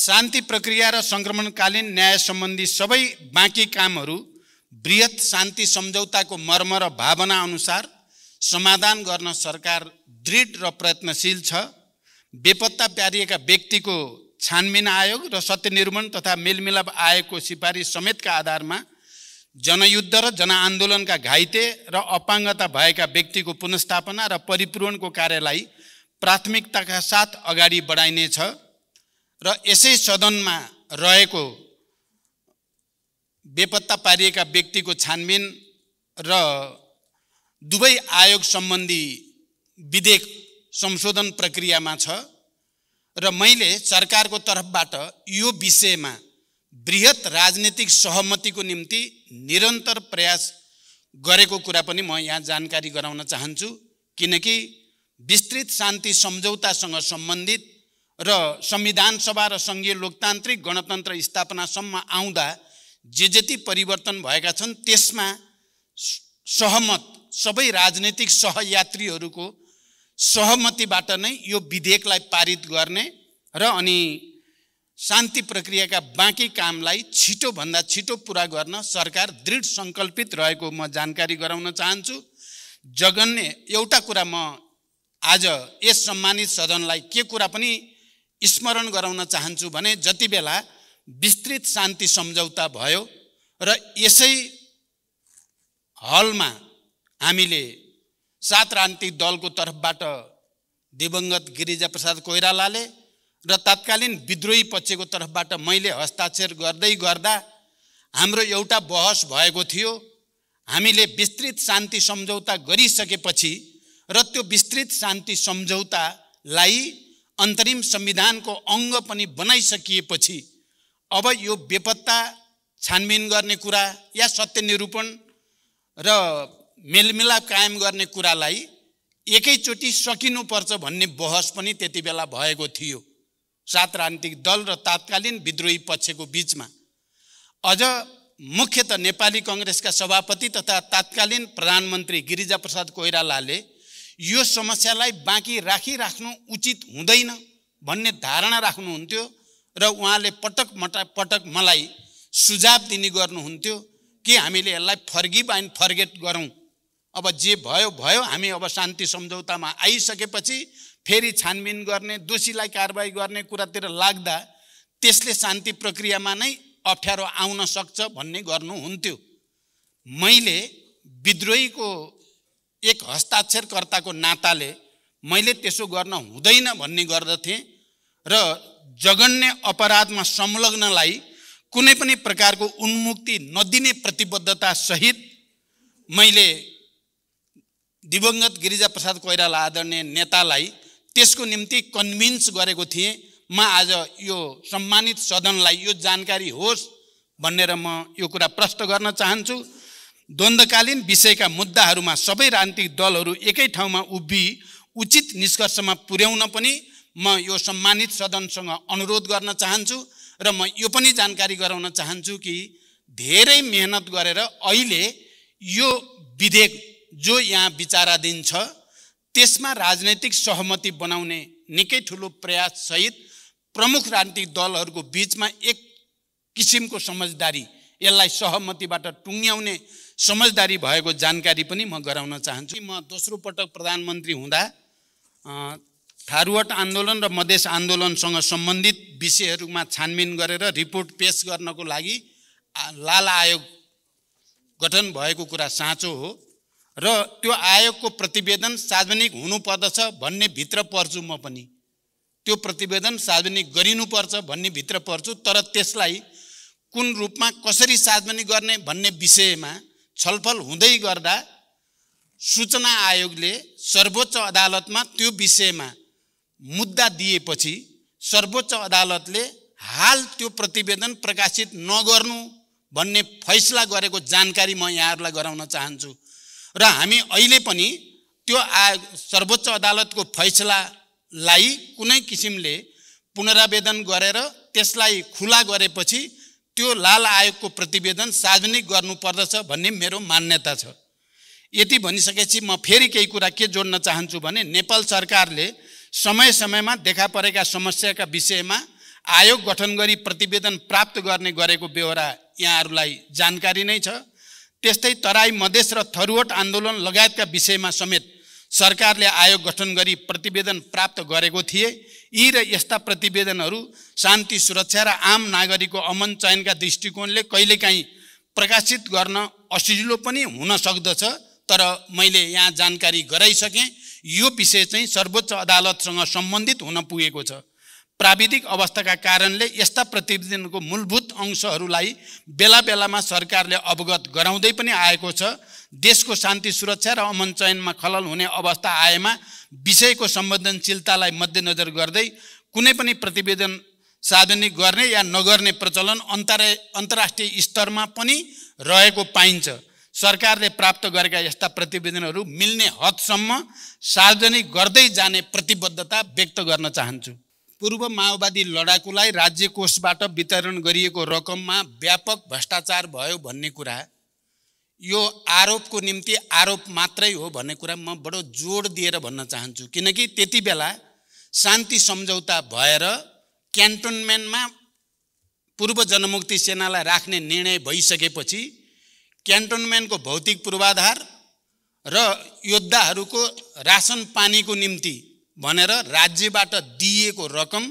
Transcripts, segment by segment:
शान्ति प्रक्रिया र सङ्क्रमणकालीन न्याय सम्बन्धी सबै बाँकी कामहरू वृहत शान्ति सम्झौताको मर्म र भावना अनुसार समाधान गर्न सरकार दृढ र प्रयत्नशील छ बेपत्ता प्यारिएका व्यक्तिको छानबिन आयोग र सत्यनिर्मण तथा मेलमिलाप आयोगको सिफारिस समेतका आधारमा जनयुद्ध र जनआन्दोलनका घाइते र अपाङ्गता भएका व्यक्तिको पुनस्थापना र परिपूरणको कार्यलाई प्राथमिकताका साथ अगाडि बढाइनेछ र यसै सदनमा रहेको बेपत्ता पारिएका व्यक्तिको छानबिन र दुवै आयोग सम्बन्धी विधेयक संशोधन प्रक्रियामा छ र मैले सरकारको तर्फबाट यो विषयमा वृहत राजनीतिक सहमतिको निम्ति निरन्तर प्रयास गरेको कुरा पनि म यहाँ जानकारी गराउन चाहन्छु किनकि विस्तृत शान्ति सम्झौतासँग सम्बन्धित र संविधान सभा र सङ्घीय लोकतान्त्रिक गणतन्त्र स्थापनासम्म आउँदा जे जति परिवर्तन भएका छन् त्यसमा सहमत सबै राजनैतिक सहयात्रीहरूको सहमतिबाट नै यो विधेयकलाई पारित गर्ने र अनि शान्ति प्रक्रियाका बाँकी कामलाई छिटोभन्दा छिटो पुरा गर्न सरकार दृढ सङ्कल्पित रहेको म जानकारी गराउन चाहन्छु जगन्य एउटा कुरा म आज यस सम्मानित सदनलाई के कुरा पनि स्मरण गराउन चाहन्छु भने जति बेला विस्तृत शान्ति सम्झौता भयो र यसै हलमा हामीले सात राजनीतिक दलको तर्फबाट दिवंगत गिरिजाप्रसाद कोइरालाले र तत्कालीन विद्रोही पक्षको तर्फबाट मैले हस्ताक्षर गर्दै गर्दा हाम्रो एउटा बहस भएको थियो हामीले विस्तृत शान्ति सम्झौता गरिसकेपछि र त्यो विस्तृत शान्ति सम्झौतालाई अन्तरिम संविधानको अङ्ग पनि बनाइसकिएपछि अब यो बेपत्ता छानबिन गर्ने कुरा या सत्य निरूपण र मेलमिलाप कायम गर्ने कुरालाई एकैचोटि सकिनुपर्छ भन्ने बहस पनि त्यति बेला भएको थियो सात राजनीतिक दल र तात्कालीन विद्रोही पक्षको बिचमा अझ मुख्यत नेपाली कङ्ग्रेसका सभापति तथा तात्कालीन प्रधानमन्त्री गिरिजाप्रसाद कोइरालाले यो समस्यालाई बाँकी राखिराख्नु उचित हुँदैन भन्ने धारणा राख्नुहुन्थ्यो र उहाँले पटक मटा पटक मलाई सुझाव दिने गर्नुहुन्थ्यो कि हामीले यसलाई फर्गिभ एन्ड फर्गेट गरौँ अब जे भयो भयो हामी अब शान्ति सम्झौतामा आइसकेपछि फेरि छानबिन गर्ने दोषीलाई कारवाही गर्ने कुरातिर लाग्दा त्यसले शान्ति प्रक्रियामा नै अप्ठ्यारो आउन सक्छ भन्ने गर्नुहुन्थ्यो मैले विद्रोहीको एक हस्ताक्षरकर्ताको नाताले मैले त्यसो गर्न हुँदैन भन्ने गर्दथेँ र जगन्य अपराधमा संलग्नलाई कुनै पनि प्रकारको उन्मुक्ति नदिने प्रतिबद्धता सहित मैले दिवंगत गिरिजाप्रसाद कोइराला आदरणीय नेतालाई त्यसको निम्ति कन्भिन्स गरेको थिएँ म आज यो सम्मानित सदनलाई यो जानकारी होस् भनेर म यो कुरा प्रष्ट गर्न चाहन्छु द्वन्द्वकालीन विषयका मुद्दाहरूमा सबै राजनीतिक दलहरू एकै ठाउँमा उभिई उचित निष्कर्षमा पुर्याउन पनि म यो सम्मानित सदनसँग अनुरोध गर्न चाहन्छु र म यो पनि जानकारी गराउन चाहन्छु कि धेरै मेहनत गरेर अहिले यो विधेयक जो यहाँ विचाराधीन छ त्यसमा राजनैतिक सहमति बनाउने निकै ठुलो प्रयाससहित प्रमुख राजनीतिक दलहरूको बिचमा एक किसिमको समझदारी यसलाई सहमतिबाट टुङ्ग्याउने समझदारी भएको जानकारी पनि म गराउन चाहन्छु म दोस्रो पटक प्रधानमन्त्री हुँदा थारुवट आन्दोलन र मधेस आन्दोलनसँग सम्बन्धित विषयहरूमा छानबिन गरेर रिपोर्ट पेस गर्नको लागि लाल आयोग गठन भएको कुरा साँचो हो र त्यो आयोगको प्रतिवेदन सार्वजनिक हुनुपर्दछ भन्ने भित्र पर्छु म पनि त्यो प्रतिवेदन सार्वजनिक गरिनुपर्छ भन्ने भित्र पर्छु तर त्यसलाई कुन रूपमा कसरी सार्वजनिक गर्ने भन्ने विषयमा छलफल हुँदै गर्दा सूचना आयोगले सर्वोच्च अदालतमा त्यो विषयमा मुद्दा दिएपछि सर्वोच्च अदालतले हाल त्यो प्रतिवेदन प्रकाशित नगर्नु भन्ने फैसला गरेको जानकारी म यहाँहरूलाई गराउन चाहन्छु र हामी अहिले पनि त्यो आ सर्वोच्च अदालतको फैसलालाई कुनै किसिमले पुनरावेदन गरेर त्यसलाई खुला गरेपछि त्यो लाल आयोगको प्रतिवेदन सार्वजनिक गर्नुपर्दछ भन्ने मेरो मान्यता छ यति भनिसकेपछि म फेरि केही कुरा के जोड्न चाहन्छु भने नेपाल सरकारले समय समयमा देखा परेका समस्याका विषयमा आयोग गठन गरी प्रतिवेदन प्राप्त गर्ने गरेको बेहोरा यहाँहरूलाई जानकारी नै छ त्यस्तै तराई मधेस र थरुवट आन्दोलन लगायतका विषयमा समेत सरकारले आयोग गठन गरी प्रतिवेदन प्राप्त गरेको थिए यी र यस्ता प्रतिवेदनहरू शान्ति सुरक्षा र आम नागरिकको अमन चयनका दृष्टिकोणले कहिलेकाहीँ प्रकाशित गर्न असजिलो पनि हुन सक्दछ तर मैले यहाँ जानकारी गराइसकेँ यो विषय चाहिँ सर्वोच्च अदालतसँग सम्बन्धित हुन पुगेको छ प्राविधिक अवस्थाका कारणले यस्ता प्रतिवेदनको मूलभूत अंशहरूलाई बेला बेलामा सरकारले अवगत गराउँदै पनि आएको छ देशको शान्ति सुरक्षा र अमन चयनमा खलल हुने अवस्था आएमा विषयको संवेदनशीलतालाई मध्यनजर गर्दै कुनै पनि प्रतिवेदन सार्वजनिक गर्ने या नगर्ने प्रचलन अन्तर अन्तर्राष्ट्रिय स्तरमा पनि रहेको पाइन्छ सरकारले प्राप्त गरेका यस्ता प्रतिवेदनहरू मिल्ने हदसम्म सार्वजनिक गर्दै जाने प्रतिबद्धता व्यक्त गर्न चाहन्छु पूर्व माओवादी लडाकुलाई राज्य कोषबाट वितरण गरिएको रकममा व्यापक भ्रष्टाचार भयो भन्ने कुरा यो आरोपको निम्ति आरोप मात्रै हो भन्ने कुरा म बडो जोड दिएर भन्न चाहन्छु किनकि त्यति बेला शान्ति सम्झौता भएर क्यान्टोनमेन्टमा पूर्व जनमुक्ति सेनालाई राख्ने निर्णय भइसकेपछि क्यान्टोनमेन्टको भौतिक पूर्वाधार र योद्धाहरूको रासन पानीको निम्ति भनेर राज्यबाट दिइएको रकम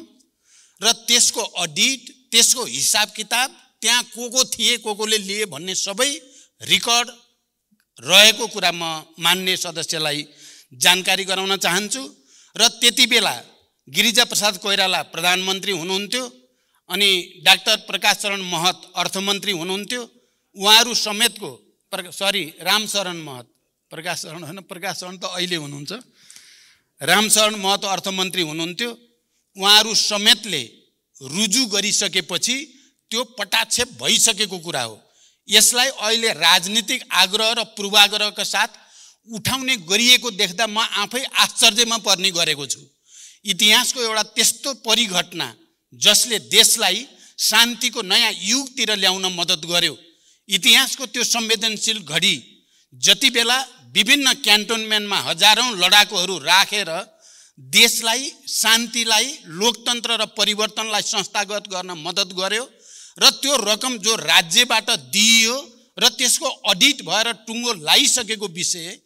र त्यसको अडिट त्यसको हिसाब किताब त्यहाँ को को थिए को कोले लिए भन्ने सबै रिकर्ड रहेको कुरा म मान्ने सदस्यलाई जानकारी गराउन चाहन्छु र त्यति बेला गिरिजाप्रसाद कोइराला प्रधानमन्त्री हुनुहुन्थ्यो अनि डाक्टर प्रकाश चरण महत अर्थमन्त्री हुनुहुन्थ्यो उहाँहरू समेतको प्र सरी रामशरण महत प्रकाश चरण होइन प्रकाश चरण त अहिले हुनुहुन्छ रामशरण महत अर्थमन्त्री हुनुहुन्थ्यो उहाँहरू समेतले रुजु गरिसकेपछि त्यो पटाक्षेप भइसकेको कुरा हो यसलाई अहिले राजनीतिक आग्रह र पूर्वाग्रहका साथ उठाउने गरिएको देख्दा म आफै आश्चर्यमा पर्ने गरेको छु इतिहासको एउटा त्यस्तो परिघटना जसले देशलाई शान्तिको नयाँ युगतिर ल्याउन मद्दत गर्यो इतिहासको त्यो संवेदनशील घडी जति बेला विभिन्न क्यान्टोनमेन्टमा हजारौँ लडाकुहरू राखेर रा, देशलाई शान्तिलाई लोकतन्त्र र परिवर्तनलाई संस्थागत गर्न मद्दत गर्यो र त्यो रकम जो राज्यबाट दिइयो र त्यसको अडिट भएर टुङ्गो लगाइसकेको विषय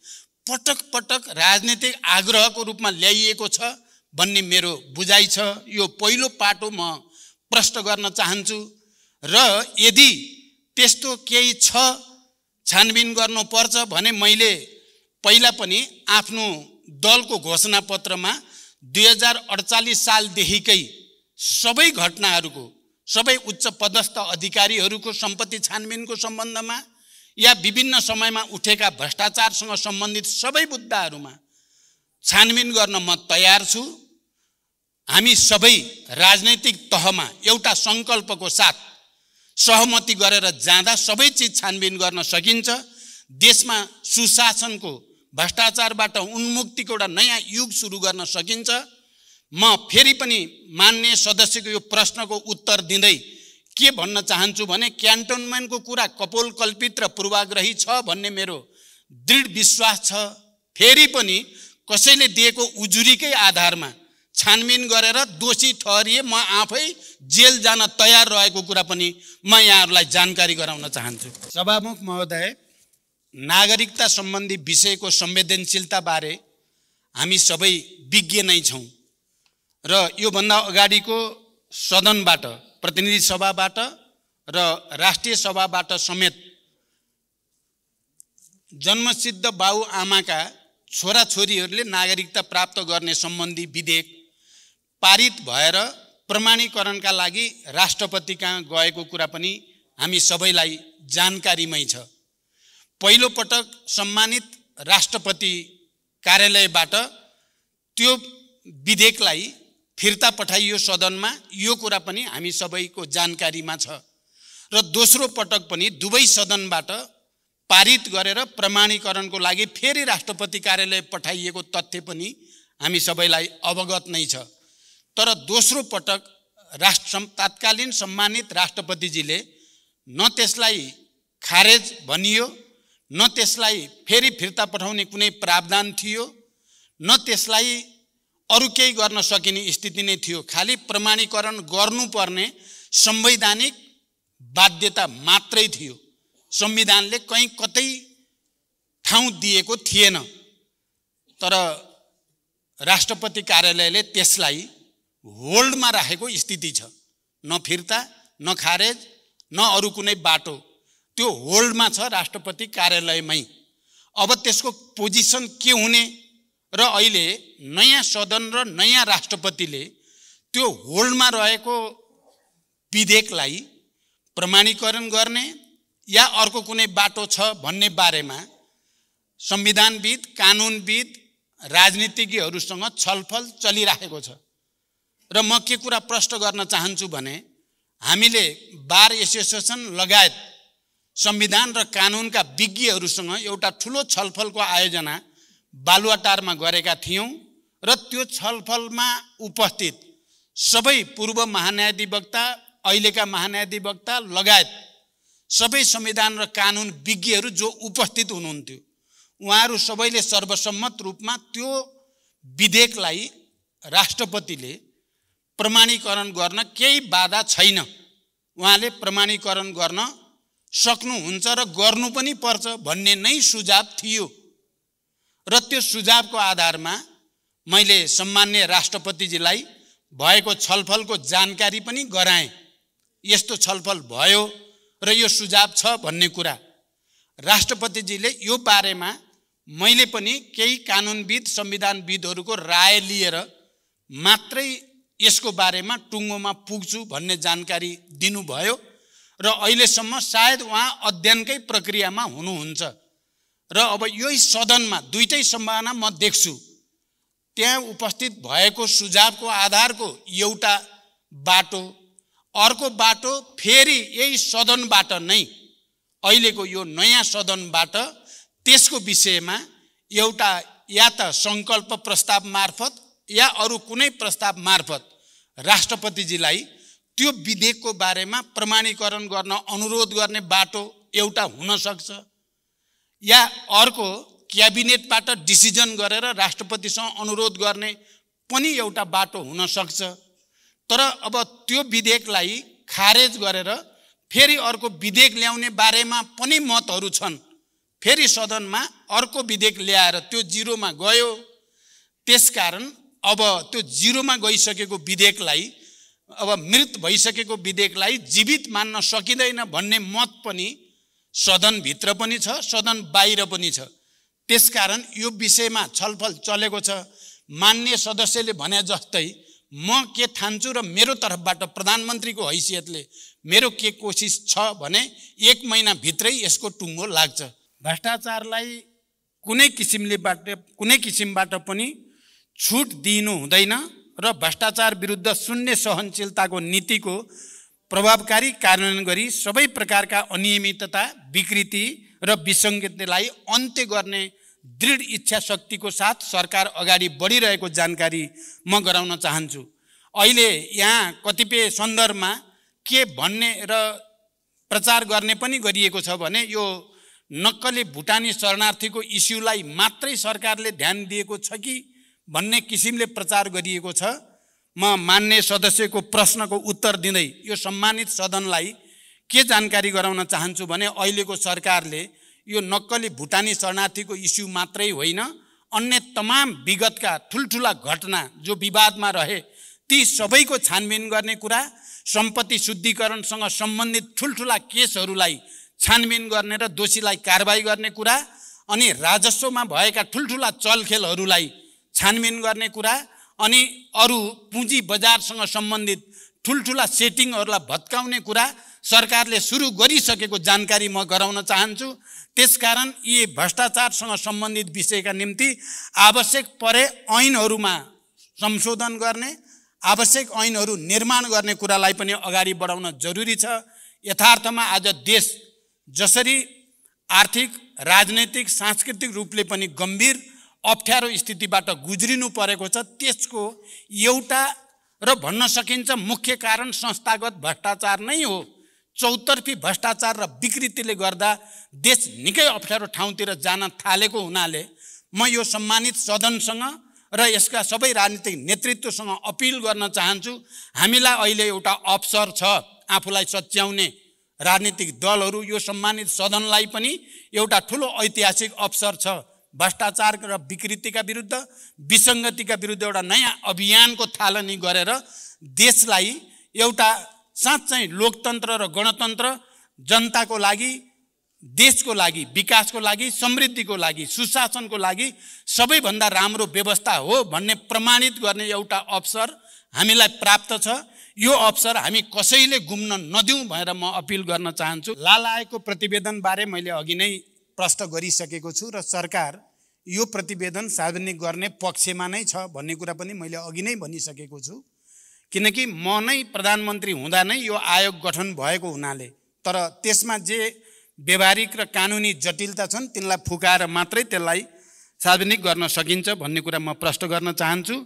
पटक पटक राजनीतिक आग्रहको रूपमा ल्याइएको छ भन्ने मेरो बुझाइ छ यो पहिलो पाटो म प्रष्ट गर्न चाहन्छु र यदि त्यस्तो केही छ छानबिन गर्नुपर्छ भने मैले पहिला पनि आफ्नो दलको घोषणापत्रमा दुई हजार अडचालिस सालदेखिकै सबै घटनाहरूको सबै उच्च पदस्थ अधिकारीहरूको सम्पत्ति छानबिनको सम्बन्धमा या विभिन्न समयमा उठेका भ्रष्टाचारसँग सम्बन्धित सबै मुद्दाहरूमा छानबिन गर्न म तयार छु हामी सबै राजनैतिक तहमा एउटा सङ्कल्पको साथ सहमति गरेर जाँदा सबै चिज छानबिन गर्न सकिन्छ देशमा सुशासनको भ्रष्टाचारबाट उन्मुक्तिको एउटा नयाँ युग सुरु गर्न सकिन्छ म फेरि पनि मान्ने सदस्यको यो प्रश्नको उत्तर दिँदै के भन्न चाहन्छु भने क्यान्टोनमेन्टको कुरा कपोल कल्पित र पूर्वाग्रही छ भन्ने मेरो दृढ विश्वास छ फेरि पनि कसैले दिएको उजुरीकै आधारमा छानबिन गरेर दोषी ठहरिए म आफै जेल जान तयार रहेको कुरा पनि म यहाँहरूलाई जानकारी गराउन चाहन्छु सभामुख महोदय नागरिकता सम्बन्धी विषयको संवेदनशीलताबारे हामी सबै विज्ञ नै छौँ र योभन्दा अगाडिको सदनबाट प्रतिनिधि सभाबाट र राष्ट्रिय सभाबाट समेत जन्मसिद्ध बाउ आमाका छोराछोरीहरूले नागरिकता प्राप्त गर्ने सम्बन्धी विधेयक पारित भएर प्रमाणीकरणका लागि राष्ट्रपति कहाँ गएको कुरा पनि हामी सबैलाई जानकारीमै छ पहिलोपटक सम्मानित राष्ट्रपति कार्यालयबाट त्यो विधेयकलाई फिर्ता पठाइयो सदनमा यो कुरा पनि हामी सबैको जानकारीमा छ र दोस्रो पटक पनि दुवै सदनबाट पारित गरेर प्रमाणीकरणको लागि फेरि राष्ट्रपति कार्यालय पठाइएको तथ्य पनि हामी सबैलाई अवगत नै छ तर दोस्रो पटक राष्ट्र तात्कालीन सम्मानित राष्ट्रपतिजीले न त्यसलाई खारेज भनियो न त्यसलाई फेरि फिर्ता पठाउने कुनै प्रावधान थियो न त्यसलाई अरू केही गर्न सकिने स्थिति नै थियो खालि प्रमाणीकरण गर्नुपर्ने संवैधानिक बाध्यता मात्रै थियो संविधानले कहीँ कतै ठाउँ दिएको थिएन तर राष्ट्रपति कार्यालयले त्यसलाई होल्डमा राखेको स्थिति छ न फिर्ता न खारेज न अरू कुनै बाटो त्यो होल्डमा छ राष्ट्रपति कार्यालयमै अब त्यसको पोजिसन के हुने र अहिले नयाँ सदन र नयाँ राष्ट्रपतिले त्यो होल्डमा रहेको विधेयकलाई प्रमाणीकरण गर्ने या अर्को कुनै बाटो छ भन्ने बारेमा संविधानविद कानुनविद राजनीतिज्ञहरूसँग छलफल चलिराखेको छ र म के कुरा प्रश्न गर्न चाहन्छु भने हामीले बार एसोसिएसन लगायत संविधान र कानुनका विज्ञहरूसँग एउटा ठुलो छलफलको आयोजना बालुवाटारमा गरेका थियौँ र त्यो छलफलमा उपस्थित सबै पूर्व महान्यायाधिवक्ता अहिलेका महान्यायाधिवक्ता लगायत सबै संविधान र कानुन विज्ञहरू जो उपस्थित हुनुहुन्थ्यो उहाँहरू सबैले सर्वसम्मत रूपमा त्यो विधेयकलाई राष्ट्रपतिले प्रमाणीकरण गर्न केही बाधा छैन उहाँले प्रमाणीकरण गर्न सक्नुहुन्छ र गर्नु पनि पर्छ भन्ने नै सुझाव थियो र त्यो सुझावको आधारमा मैले सम्मान्य राष्ट्रपतिजीलाई भएको छलफलको जानकारी पनि गराएँ यस्तो छलफल भयो र यो सुझाव छ भन्ने कुरा राष्ट्रपतिजीले यो बारेमा मैले पनि केही कानुनविद संविधानविदहरूको राय लिएर मात्रै यसको बारेमा टुङ्गोमा पुग्छु भन्ने जानकारी दिनुभयो र अहिलेसम्म सायद उहाँ अध्ययनकै प्रक्रियामा हुनुहुन्छ र अब यही सदनमा दुइटै सम्भावना म देख्छु त्यहाँ उपस्थित भएको सुझावको आधारको एउटा बाटो अर्को बाटो फेरि यही सदनबाट नै अहिलेको यो नयाँ सदनबाट त्यसको विषयमा एउटा या त सङ्कल्प प्रस्ताव मार्फत या अरू कुनै प्रस्ताव मार्फत राष्ट्रपतिजीलाई त्यो विधेयकको बारेमा प्रमाणीकरण गर्न अनुरोध गर्ने बाटो एउटा हुनसक्छ या अर्को क्याबिनेटबाट डिसिजन गरेर राष्ट्रपतिसँग अनुरोध गर्ने पनि एउटा बाटो हुनसक्छ तर अब त्यो विधेयकलाई खारेज गरेर फेरि अर्को विधेयक ल्याउने बारेमा पनि मतहरू छन् फेरि सदनमा अर्को विधेयक ल्याएर त्यो जिरोमा गयो त्यसकारण अब त्यो जिरोमा गइसकेको विधेयकलाई अब मृत भइसकेको विधेयकलाई जीवित मान्न सकिँदैन भन्ने मत पनि सदनभित्र पनि छ सदन बाहिर पनि छ त्यसकारण यो विषयमा छलफल चलेको छ मान्य सदस्यले भने जस्तै म के ठान्छु र मेरो तर्फबाट प्रधानमन्त्रीको हैसियतले मेरो के कोसिस छ भने एक महिनाभित्रै यसको टुङ्गो लाग्छ भ्रष्टाचारलाई कुनै किसिमले बाट कुनै किसिमबाट पनि छुट दिनु हुँदैन र भ्रष्टाचार विरुद्ध शून्य सहनशीलताको नीतिको प्रभावकारी कार्यान्वयन गरी सबै प्रकारका अनियमितता विकृति र विसङ्गतिलाई अन्त्य गर्ने दृढ इच्छा शक्तिको साथ सरकार अगाडि बढिरहेको जानकारी म गराउन चाहन्छु अहिले यहाँ कतिपय सन्दर्भमा के भन्ने र प्रचार गर्ने पनि गरिएको छ भने यो नक्कली भुटानी शरणार्थीको इस्युलाई मात्रै सरकारले ध्यान दिएको छ कि भन्ने किसिमले प्रचार गरिएको छ म मान्ने सदस्यको प्रश्नको उत्तर दिँदै यो सम्मानित सदनलाई के जानकारी गराउन चाहन्छु भने अहिलेको सरकारले यो नक्कली भुटानी शरणार्थीको इस्यु मात्रै होइन अन्य तमाम विगतका ठुल्ठुला घटना जो विवादमा रहे ती सबैको छानबिन गर्ने कुरा सम्पत्ति शुद्धिकरणसँग सम्बन्धित ठुल्ठुला केसहरूलाई छानबिन गर्ने र दोषीलाई कारवाही गर्ने कुरा अनि राजस्वमा भएका ठुल्ठुला चलखेलहरूलाई छानबिन गर्ने कुरा अनि अरू पुँजी बजारसँग सम्बन्धित ठुल्ठुला सेटिङहरूलाई भत्काउने कुरा सरकारले सुरु गरिसकेको जानकारी म गराउन चाहन्छु त्यसकारण यी भ्रष्टाचारसँग सम्बन्धित विषयका निम्ति आवश्यक परे ऐनहरूमा संशोधन गर्ने आवश्यक ऐनहरू निर्माण गर्ने कुरालाई पनि अगाडि बढाउन जरुरी छ यथार्थमा आज देश जसरी आर्थिक राजनैतिक सांस्कृतिक रूपले पनि गम्भीर अप्ठ्यारो स्थितिबाट गुज्रिनु परेको छ त्यसको एउटा र भन्न सकिन्छ मुख्य कारण संस्थागत भ्रष्टाचार नै हो चौतर्फी भ्रष्टाचार र विकृतिले गर्दा देश निकै अप्ठ्यारो ठाउँतिर जान थालेको हुनाले म यो सम्मानित सदनसँग र यसका सबै राजनीतिक नेतृत्वसँग अपिल गर्न चाहन्छु हामीलाई अहिले एउटा अवसर छ आफूलाई सच्याउने राजनीतिक दलहरू यो सम्मानित सदनलाई पनि एउटा ठुलो ऐतिहासिक अवसर छ भ्रष्टाचार र विकृतिका विरुद्ध विसङ्गतिका विरुद्ध एउटा नयाँ अभियानको थालनी गरेर देशलाई एउटा साँच्चै लोकतन्त्र र गणतन्त्र जनताको लागि देशको लागि विकासको लागि समृद्धिको लागि सुशासनको लागि सबैभन्दा राम्रो व्यवस्था हो भन्ने प्रमाणित गर्ने एउटा अवसर हामीलाई प्राप्त छ यो अवसर हामी कसैले घुम्न नदिउँ भनेर म अपिल गर्न चाहन्छु लाल आएको प्रतिवेदनबारे मैले अघि नै प्रष्ट गरिसकेको छु र सरकार यो प्रतिवेदन सार्वजनिक गर्ने पक्षमा नै छ भन्ने कुरा पनि मैले अघि नै भनिसकेको छु किनकि म नै प्रधानमन्त्री हुँदा नै यो आयोग गठन भएको हुनाले तर त्यसमा जे व्यवहारिक र कानुनी जटिलता छन् तिनलाई फुकाएर मात्रै त्यसलाई सार्वजनिक गर्न सकिन्छ भन्ने कुरा म प्रष्ट गर्न चाहन्छु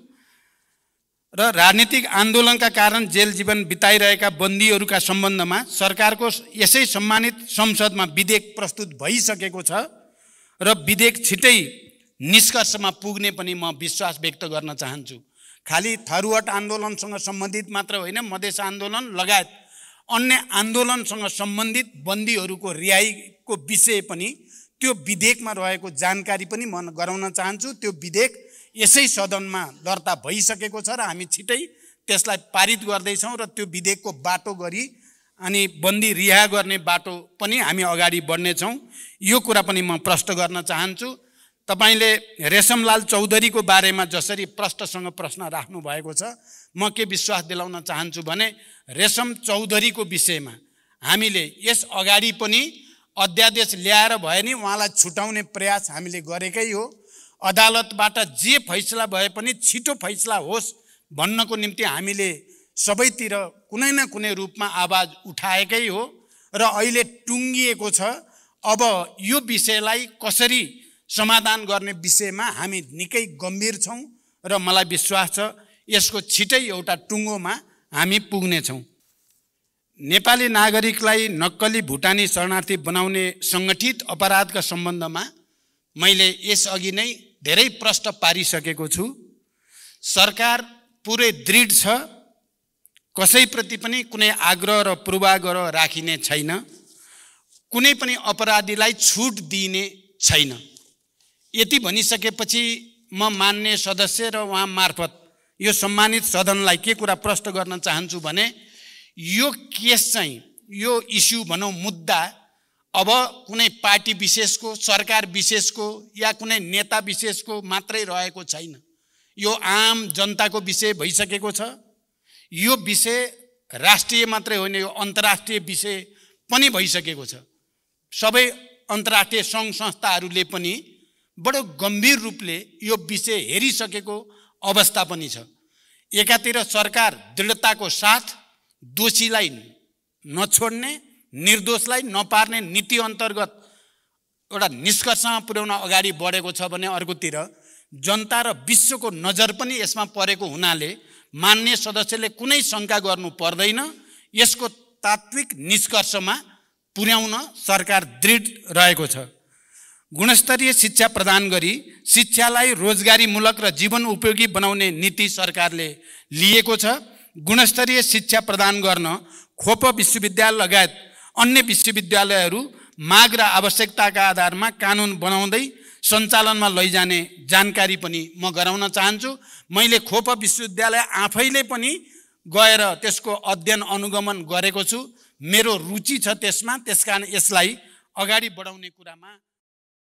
र राजनीतिक आन्दोलनका कारण जेल जीवन बिताइरहेका बन्दीहरूका सम्बन्धमा सरकारको यसै सम्मानित संसदमा विधेयक प्रस्तुत भइसकेको छ र विधेयक छिटै निष्कर्षमा पुग्ने पनि म विश्वास व्यक्त गर्न चाहन्छु खालि थरुवट आन्दोलनसँग सम्बन्धित मात्र होइन मधेस आन्दोलन लगायत अन्य आन्दोलनसँग सम्बन्धित बन्दीहरूको रिहाईको विषय पनि त्यो विधेयकमा रहेको जानकारी पनि म गराउन चाहन्छु त्यो विधेयक यसै सदनमा दर्ता भइसकेको छ र हामी छिटै त्यसलाई पारित गर्दैछौँ र त्यो विधेयकको बाटो गरी अनि बन्दी रिहा गर्ने बाटो पनि हामी अगाडि बढ्नेछौँ यो कुरा पनि म प्रष्ट गर्न चाहन्छु तपाईँले रेशमलाल चौधरीको बारेमा जसरी प्रष्टसँग प्रश्न राख्नु भएको छ म के विश्वास दिलाउन चाहन्छु भने रेशम चौधरीको विषयमा हामीले यस अगाडि पनि अध्यादेश ल्याएर भए नि उहाँलाई छुटाउने प्रयास हामीले गरेकै हो अदालतबाट जे फैसला भए पनि छिटो फैसला होस् भन्नको निम्ति हामीले सबैतिर कुनै न कुनै रूपमा आवाज उठाएकै हो र अहिले टुङ्गिएको छ अब यो विषयलाई कसरी समाधान गर्ने विषयमा हामी निकै गम्भीर छौँ र मलाई विश्वास छ यसको छिटै एउटा टुङ्गोमा हामी पुग्नेछौँ नेपाली नागरिकलाई नक्कली भुटानी शरणार्थी बनाउने सङ्गठित अपराधका सम्बन्धमा मैले यसअघि नै धेरै प्रष्ट पारिसकेको छु सरकार पुरै दृढ छ कसैप्रति पनि कुनै आग्रह र पूर्वाग्रह राखिने छैन कुनै पनि अपराधीलाई छुट दिइने छैन यति भनिसकेपछि म मान्ने सदस्य र उहाँ मार्फत यो सम्मानित सदनलाई के कुरा प्रश्न गर्न चाहन्छु भने यो केस चाहिँ यो इस्यु भनौँ मुद्दा अब कुनै पार्टी विशेषको सरकार विशेषको या कुनै नेता विशेषको मात्रै रहेको छैन यो आम जनताको विषय भइसकेको छ यो विषय राष्ट्रिय मात्रै होइन यो अन्तर्राष्ट्रिय विषय पनि भइसकेको छ सबै अन्तर्राष्ट्रिय सङ्घ संस्थाहरूले पनि बडो गम्भीर रूपले यो विषय हेरिसकेको अवस्था पनि छ एकातिर सरकार दृढताको साथ दोषीलाई नछोड्ने निर्दोषलाई नपार्ने नीति अन्तर्गत एउटा निष्कर्षमा पुर्याउन अगाडि बढेको छ भने अर्कोतिर जनता र विश्वको नजर पनि यसमा परेको हुनाले मान्य सदस्यले कुनै शङ्का गर्नु पर्दैन यसको तात्विक निष्कर्षमा पुर्याउन सरकार दृढ रहेको छ गुणस्तरीय शिक्षा प्रदान गरी शिक्षालाई रोजगारीमूलक र जीवन उपयोगी बनाउने नीति सरकारले लिएको छ गुणस्तरीय शिक्षा प्रदान गर्न खोप विश्वविद्यालय लगायत अन्य विश्वविद्यालयहरू माग र आवश्यकताका आधारमा कानुन बनाउँदै सञ्चालनमा लैजाने जानकारी पनि म गराउन चाहन्छु मैले खोप विश्वविद्यालय आफैले पनि गएर त्यसको अध्ययन अनुगमन गरेको छु मेरो रुचि छ त्यसमा त्यसकारण यसलाई अगाडि बढाउने कुरामा